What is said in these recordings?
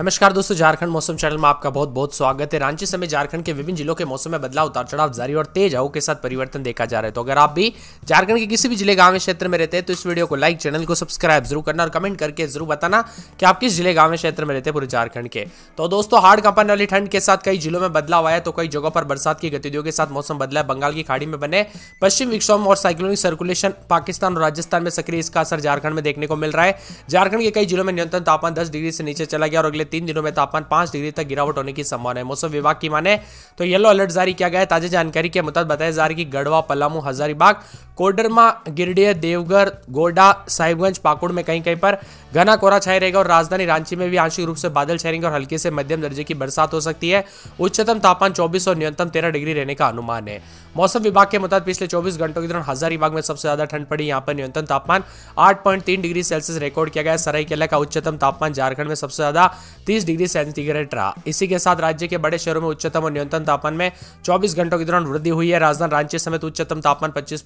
नमस्कार दोस्तों झारखंड मौसम चैनल में आपका बहुत बहुत स्वागत है रांची समेत झारखंड के विभिन्न जिलों के मौसम में बदलाव उतार चढ़ाव जारी और तेज हवा के साथ परिवर्तन देखा जा रहा है तो अगर आप भी झारखंड के किसी भी जिले गांव क्षेत्र में रहते हैं तो इस वीडियो को लाइक चैनल को सब्सक्राइब जरूर करना और कमेंट करके जरूर बताना कि आप किस जिले गांव क्षेत्र में रहते हैं पूरे झारखंड के तो दोस्तों हार्ड कंपन वाली ठंड के साथ कई जिलों में बदलाव आया तो कई जगहों पर बरसात की गतिविधियों के साथ मौसम बदला बंगाल की खाड़ी में बने पश्चिम विक्षोभ और साइक्लोनिक सर्कुलेशन पाकिस्तान और राजस्थान में सक्रिय इसका असर झारखंड में देखने को मिल रहा है झारखंड के कई जिलों में न्यूनतम तापमान दस डिग्री से नीचे चला गया और अगले तीन दिनों में तापमान पांच डिग्री तक गिरावट होने की संभावना है मौसम विभाग की माने तो येलो अलर्ट जारी किया गया है ताजा जानकारी के मुताबिक बताया जा रहा है कि गढ़वा पलामू हजारीबाग कोडरमा गिरडीय देवघर गोडा साहिबगंज पाकुड़ में कहीं कहीं पर घना कोहरा छाए रहेगा और राजधानी रांची में भी आंशिक रूप से बादल छाएंगे और हल्के से मध्यम दर्जे की बरसात हो सकती है उच्चतम तापमान चौबीस और न्यूनतम तेरह डिग्री रहने का अनुमान है मौसम विभाग के मुताबिक पिछले चौबीस घंटों के दौरान हजारीबाग में सबसे ज्यादा ठंड पड़ी यहाँ पर न्यूनतम तापमान आठ डिग्री सेल्सियस रिकॉर्ड किया गया सरायकेला का उच्चतम तापमान झारखंड में सबसे ज्यादा तीस डिग्री सेंटीग्रेड रहा इसी के साथ राज्य के बड़े शहरों में उच्चतम और न्यूनतम तापमान में चौबीस घंटों के दौरान वृद्धि हुई है राजधानी रांची समेत उच्चतम तापमान पच्चीस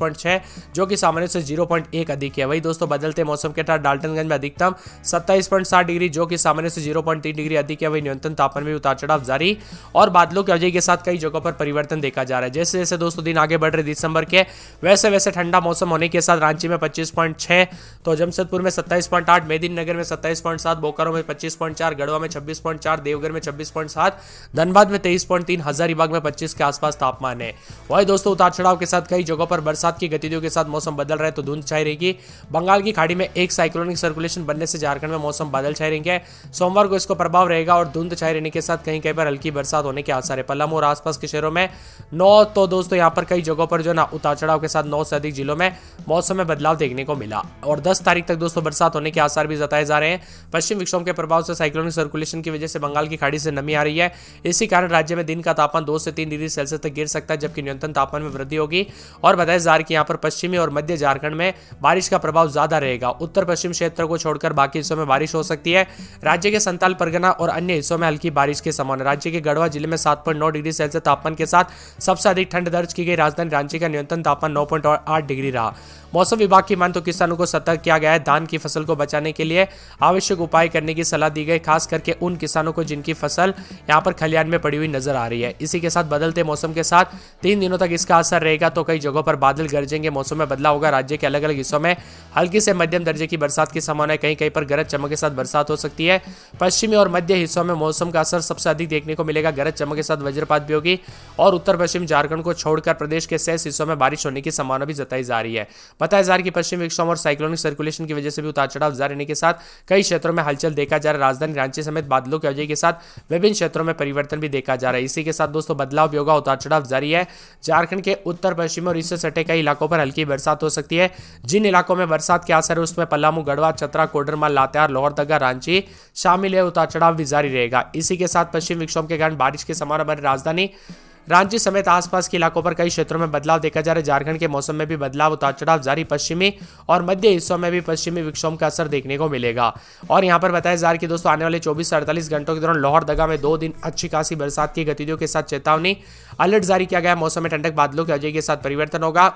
जो कि सामान्य से जीरो अधिक है वही दोस्तों बदलते मौसम के तहत डाल्टनगंज में अधिकतम तापमान सत्ताईस डिग्री जो कि सामान्य से जीरो पॉइंट तीन डिग्री अधिक है वही न्यूनतम तापमान में उतार चढ़ाव जारी और बादलों की वजह के साथ कई जगहों पर परिवर्तन देखा जा रहा है जैसे जैसे दोस्तों दिन आगे बढ़ रहे दिसंबर के वैसे वैसे ठंडा मौसम होने के साथ रांची में पच्चीस तो जमशेदपुर में सत्ताईस पॉइंट आठ मेदीनगर में सत्ताईस पॉइंट सात बोकारो में पच्चीस पॉइंट चार गढ़वा में छब्बीस पॉइंट चार देवघर में छब्बीस पॉइंट सात धनबाद में तेईस पॉइंट तीन हजारीबाग में पच्चीस के आसपास तापमान है वही दोस्तों उतार चढ़ाव के साथ कई जगहों पर बरसात की गतिविधियों के साथ मौसम बदल रहा है तो धुंध छाई रहेगी बंगाल की खाड़ी में एक साइक्लोनिक सर्कुलेशन बनने बनने से झारखंड में मौसम बादल छाए रहेंगे सोमवार को इसको प्रभाव रहेगा और धुंध छाए रहने के साथ कहीं कहीं पर हल्की बरसात होने के आसार है पलामू और आसपास के शहरों में नौ तो दोस्तों यहाँ पर कई जगहों पर जो ना उतार चढ़ाव के साथ नौ से अधिक जिलों में मौसम में बदलाव देखने को मिला और दस तारीख तक दोस्तों बरसात होने के आसार भी जताए जा रहे हैं पश्चिम विक्षोभ के प्रभाव से साइक्लोनिक सर्कुलेशन की वजह से बंगाल की खाड़ी से नमी आ रही है इसी कारण राज्य में दिन का तापमान दो से तीन डिग्री सेल्सियस तक गिर सकता है जबकि न्यूनतम तापमान में वृद्धि होगी और बताया जा रहा है कि यहाँ पर पश्चिमी और मध्य झारखंड में बारिश का प्रभाव ज्यादा रहेगा उत्तर पश्चिम क्षेत्र को छोड़कर और बाकी हिस्सों में बारिश हो सकती है राज्य के संताल परगना और अन्य हिस्सों में हल्की बारिश के समान राज्य के गढ़वा जिले में सात डिग्री सेल्सियस तापमान के साथ सबसे अधिक ठंड दर्ज की गई राजधानी रांची का न्यूनतम तापमान नौ डिग्री रहा मौसम विभाग की मान तो किसानों को सतर्क किया गया है धान की फसल को बचाने के लिए आवश्यक उपाय करने की सलाह दी गई खास करके उन किसानों को जिनकी फसल यहाँ पर खलियान में पड़ी हुई नजर आ रही है इसी के साथ बदलते मौसम के साथ तीन दिनों तक इसका असर रहेगा तो कई जगहों पर बादल गरजेंगे मौसम में बदलाव होगा राज्य के अलग अलग हिस्सों में हल्की से मध्यम दर्जे की बरसात की संभावना कहीं कहीं पर गरज चमक के साथ बरसात हो सकती है पश्चिमी और मध्य हिस्सों में मौसम का असर सबसे अधिक देखने को मिलेगा गरज चमक के साथ वज्रपात भी होगी और उत्तर पश्चिम झारखंड को छोड़कर प्रदेश के शेष हिस्सों में बारिश होने की संभावना भी जताई जा रही है बताया जा रहा है कि पश्चिम विक्षोम और साइक्लोनिक सर्कुलेशन की वजह से भी उतार चढ़ाव जारी रहने के साथ कई क्षेत्रों में हलचल देखा जा रहा है राजधानी रांची समेत बादलों की वजह के साथ विभिन्न क्षेत्रों में परिवर्तन भी देखा जा रहा है इसी के साथ दोस्तों बदलाव भी होगा उतार चढ़ाव जारी है झारखंड के उत्तर पश्चिम और इससे सटे कई इलाकों पर हल्की बरसात हो सकती है जिन इलाकों में बरसात के आसर है उसमें पलामू गढ़वा चतरा कोडर कोडरमा लातेहार लाहौर दगा रांची शामिल है उतार चढ़ाव भी जारी रहेगा इसी के साथ पश्चिम विक्षोभ के कारण बारिश के समारोह बने राजधानी रांची समेत आसपास के इलाकों पर कई क्षेत्रों में बदलाव देखा जा रहा है झारखंड के मौसम में भी बदलाव उतार चढ़ाव जारी पश्चिमी और मध्य हिस्सों में भी पश्चिमी विक्षोभ का असर देखने को मिलेगा और यहां पर बताया जा रहा है कि दोस्तों आने वाले 24 से अड़तालीस घंटों के दौरान लाहौर दगा में दो दिन अच्छी खासी बरसात की गतिविधियों के साथ चेतावनी अलर्ट जारी किया गया मौसम में ठंडक बादलों की अजय के साथ परिवर्तन होगा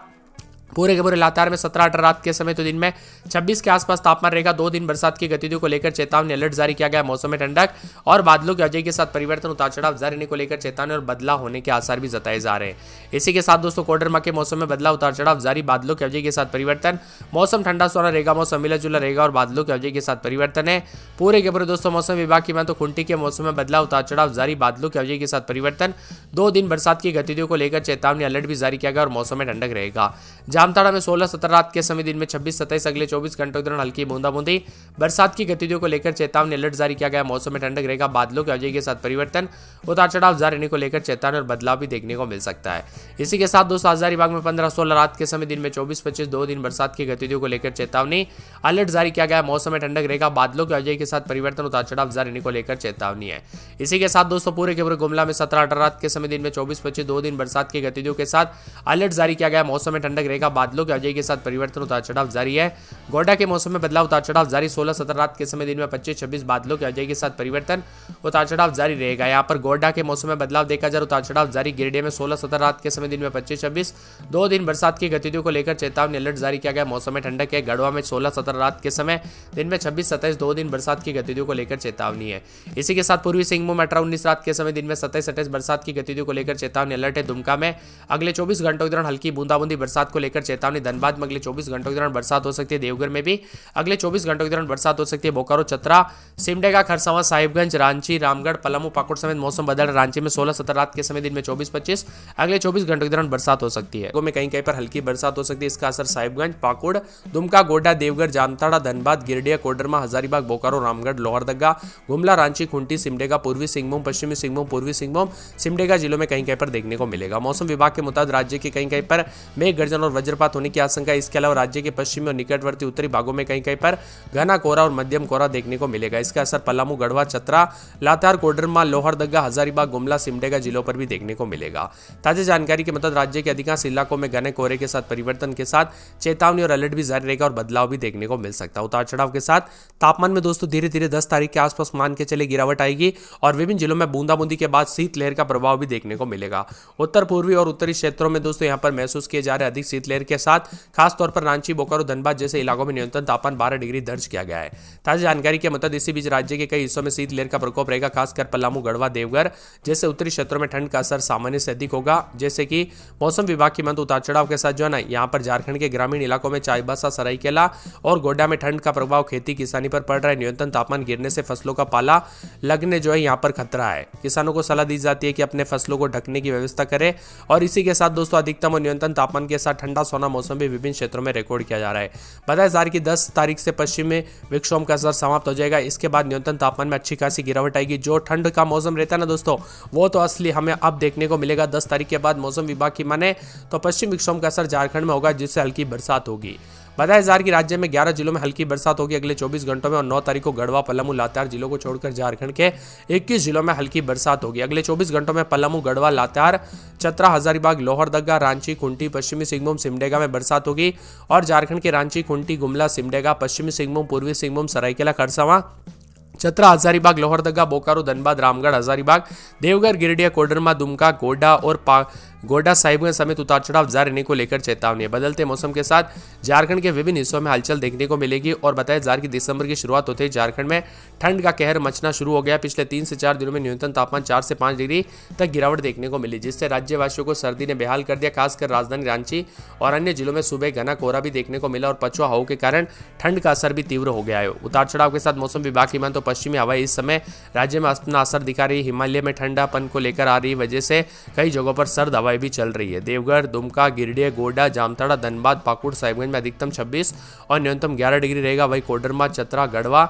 पूरे के पूरे लातार में सत्रह अठारह रात के समय तो दिन में छब्बीस के आसपास तापमान रहेगा दो दिन बरसात की गतिविधियों को लेकर चेतावनी अलर्ट जारी किया गया मौसम में ठंडक और बादलों की अजय के साथ परिवर्तन उतार चढ़ाव जारी को लेकर चेतावनी और बदलाव होने के आसार भी जताए जा रहे हैं इसी के साथ दोस्तों कोडरमा के मौसम में बदलाव उतार चढ़ाव जारी बादलों की अवजय के साथ परिवर्तन मौसम ठंडा सोना रहेगा मौसम मिला जुला रहेगा और बादलों की अवजय के साथ परिवर्तन है पूरे के पूरे दोस्तों मौसम विभाग की मैं तो खुंटी के मौसम में बदलाव उतार चढ़ाव जारी बादलों की अवजय के साथ परिवर्तन दो दिन बरसात की गतिविधियों को लेकर चेतावनी अलर्ट भी जारी किया गया और मौसम में ठंडक रहेगा जहां जामताड़ा में सोलह सत्रह रात के समय दिन में छब्बीस सत्ताईस अगले चौबीस घंटों के दौरान हल्की बूंदाबूंदी बरसात की गतिविधियों को लेकर चेतावनी अलर्ट जारी किया गया मौसम में ठंडक रहेगा बादलों के अजय के साथ परिवर्तन उतार चढ़ाव जारी रहने को लेकर चेतावनी और बदलाव भी देखने को मिल सकता है इसी के साथ दोस्तों हजारीबाग बाग में पंद्रह सोलह रात के समय दिन में चौबीस पच्चीस दो दिन बरसात की गतिविधियों को लेकर चेतावनी अलर्ट जारी किया गया मौसम में ठंडक रहेगा बादलों के अजय के साथ परिवर्तन उतार चढ़ाव जारी रहने को लेकर चेतावनी है इसी के साथ दोस्तों पूरे के पूरे गुमला में सत्रह अठारह रात के समय दिन में चौबीस पच्चीस दो दिन बरसात की गतिविधियों के साथ अलर्ट जारी किया गया मौसम में ठंडक रहेगा गोडा बादलों के अजय के साथ परिवर्तन उतार चढ़ाव जारी है गोडा के मौसम में बदलाव उतार चढ़ाव जारी सोलह सत्रह रात के समय दिन में पच्चीस छब्बीस बादलों के अजय के साथ परिवर्तन उतार चढ़ाव जारी रहेगा यहाँ पर गोडा के मौसम में बदलाव देखा जाए तो उतार चढ़ाव जारी गिरडे में सोलह सत्रह रात के समय दिन में पच्चीस छब्बीस दो दिन बरसात की गतिविधियों को लेकर चेतावनी अलर्ट जारी किया गया मौसम में ठंडक है गढ़वा में सोलह सत्रह रात के समय दिन में छब्बीस सत्ताईस दो दिन बरसात की गतिविधियों को लेकर चेतावनी है इसी के साथ पूर्वी सिंहभूम में अठारह उन्नीस रात के समय दिन में सत्ताईस सत्ताईस बरसात की गतिविधियों को लेकर चेतावनी अलर्ट है दुमका में अगले चौबीस घंटों के दौरान हल्की बूंदाबूंदी बरसात को लेकर लेकर चेतावनी धनबाद में अगले चौबीस घंटों के दौरान बरसात हो सकती है देवघर में भी अगले चौबीस घंटों के दौरान बरसात हो सकती है बोकारो चतरा सिमडेगा खरसावा साहिबगंज रांची रामगढ़ पलामू पाकुड़ समेत मौसम बदल रांची में सोलह सत्रह रात के समय दिन में चौबीस पच्चीस अगले चौबीस घंटों के दौरान बरसात हो सकती है में कहीं कहीं पर हल्की बरसात हो सकती है इसका असर साहिबगंज पाकुड़ दुमका गोड्डा देवघर जामताड़ा धनबाद गिरडिया कोडरमा हजारीबाग बोकारो रामगढ़ लोहरदगा गुमला रांची खुंटी सिमडेगा पूर्वी सिंहभूम पश्चिमी सिंहभूम पूर्वी सिंहभूम सिमडेगा जिलों में कहीं कहीं पर देखने को मिलेगा मौसम विभाग के मुताबिक राज्य के कहीं कहीं पर मेघ गर्जन और वजह वज्रपात होने की आशंका है इसके अलावा राज्य के पश्चिमी और निकटवर्ती उत्तरी भागों में कहीं कहीं पर घना कोहरा और मध्यम कोहरा देखने को मिलेगा इसका असर पलामू गढ़वा चतरा लातार कोडरमा लोहरदगा हजारीबाग गुमला सिमडेगा जिलों पर भी देखने को मिलेगा ताजा जानकारी के मतलब राज्य के अधिकांश इलाकों में घने कोहरे के साथ परिवर्तन के साथ चेतावनी और अलर्ट भी जारी रहेगा और बदलाव भी देखने को मिल सकता है उतार चढ़ाव के साथ तापमान में दोस्तों धीरे धीरे दस तारीख के आसपास मान के चले गिरावट आएगी और विभिन्न जिलों में बूंदाबूंदी के बाद शीतलहर का प्रभाव भी देखने को मिलेगा उत्तर पूर्वी और उत्तरी क्षेत्रों में दोस्तों यहाँ पर महसूस किए जा रहे अधिक शीतलहर लेयर के साथ खासतौर पर रांची बोकारो धनबाद जैसे इलाकों में न्यूनतम तापमान बारह डिग्री दर्ज किया गया है ताज़ा जानकारी के मतलब इसी बीच राज्य के कई हिस्सों में शीतलहर का प्रकोप रहेगा खासकर पलामू गढ़वा देवघर जैसे उत्तरी क्षेत्रों में ठंड का असर सामान्य से अधिक होगा जैसे कि मौसम विभाग की मंत्र उतार चढ़ाव के साथ जो है ना यहाँ पर झारखंड के ग्रामीण इलाकों में चाईबासा सरायकेला और गोड्डा में ठंड का प्रभाव खेती किसानी पर पड़ रहा है न्यूनतम तापमान गिरने से फसलों का पाला लगने जो है यहाँ पर खतरा है किसानों को सलाह दी जाती है कि अपने फसलों को ढकने की व्यवस्था करें और इसी के साथ दोस्तों अधिकतम और न्यूनतम तापमान के साथ ठंडा सोना मौसम भी विभिन्न क्षेत्रों में रिकॉर्ड किया जा रहा है बताया जा रहा है कि दस तारीख से पश्चिम में विक्षोभ का असर समाप्त हो जाएगा इसके बाद न्यूनतम तापमान में अच्छी खासी गिरावट आएगी जो ठंड का मौसम रहता है ना दोस्तों वो तो असली हमें अब देखने को मिलेगा दस तारीख के बाद मौसम विभाग की माने तो पश्चिम विक्षोभ का असर झारखंड में होगा जिससे हल्की बरसात होगी बताया जा कि राज्य में ग्यारह जिलों में हल्की बरसात होगी अगले चौबीस घंटों में और नौ तारीख को गढ़वा पलामू लातार जिलों को छोड़कर झारखंड के इक्कीस जिलों में हल्की बरसात होगी अगले चौबीस घंटों में पलामू गढ़वा लातार चतरा हजारीबाग लोहरदगा रांची खुंटी पश्चिमी सिंहभूम सिमडेगा में बरसात होगी और झारखंड के रांची खुंटी गुमला सिमडेगा पश्चिमी सिंहभूम पूर्वी सिंहभूम सरायकेला खरसावा चतरा हजारीबाग लोहरदगा बोकारो धनबाद रामगढ़ हजारीबाग देवघर गिरडिया कोडरमा दुमका गोडा और गोडा साहिबगंज समेत उतार चढ़ाव जारी को लेकर चेतावनी है बदलते मौसम के साथ झारखंड के विभिन्न हिस्सों में हलचल देखने को मिलेगी और बताया जा रहा कि दिसंबर की शुरुआत होते ही झारखंड में ठंड का कहर मचना शुरू हो गया पिछले तीन से चार दिनों में न्यूनतम तापमान चार से पांच डिग्री तक गिरावट देखने को मिली जिससे राज्यवासियों को सर्दी ने बेहाल कर दिया खासकर राजधानी रांची और अन्य जिलों में सुबह घना कोहरा भी देखने को मिला और पछुआ हवा के कारण ठंड का असर भी तीव्र हो गया है उतार चढ़ाव के साथ मौसम विभाग की मान तो पश्चिमी हवाएं इस समय राज्य में अपना असर दिखा रही है हिमालय में ठंडापन को लेकर आ रही वजह से कई जगहों पर सर्द हवाएं भी चल रही है देवगढ़ दुमका गिरडीह गोडा जामताड़ा धनबाद पाकुड़ साहिबगंज में अधिकतम छब्बीस और न्यूनतम ग्यारह डिग्री रहेगा वही कोडरमा चतरा गढ़वा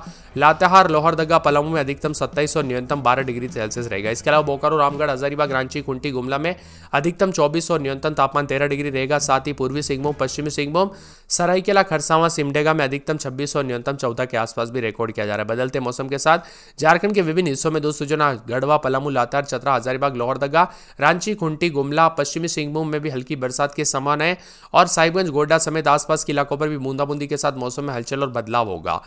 लातेहार लोहरदगा पलामू में अधिकतम सत्ताईस और न्यूनतम बारह डिग्री सेल्सियस रहेगा इसके अलावा बोकारो रामगढ़ हजारीबाग रांची कुंटी गुमला में अधिकतम चौबीस और न्यूनतम तापमान तेरह डिग्री रहेगा साथ ही पूर्वी सिंहभूम पश्चिमी सिंहभूम सरायकेला खरसावा सिमडेगा में अधिकतम छब्बीस और न्यूनतम चौदह के आसपास भी रिकॉर्ड किया जा रहा है बदलते मौसम मौसम के साथ झारखंड के विभिन्न हिस्सों में दोस्तों जो ना गढ़वा पलामू लातार चतरा हजारीबाग लोहरदगा रांची खुंटी गुमला पश्चिमी सिंहभूम में भी हल्की बरसात के समान है और साहिबगंज गोड्डा समेत आसपास के इलाकों पर भी बूंदाबूंदी के साथ मौसम में हलचल और बदलाव होगा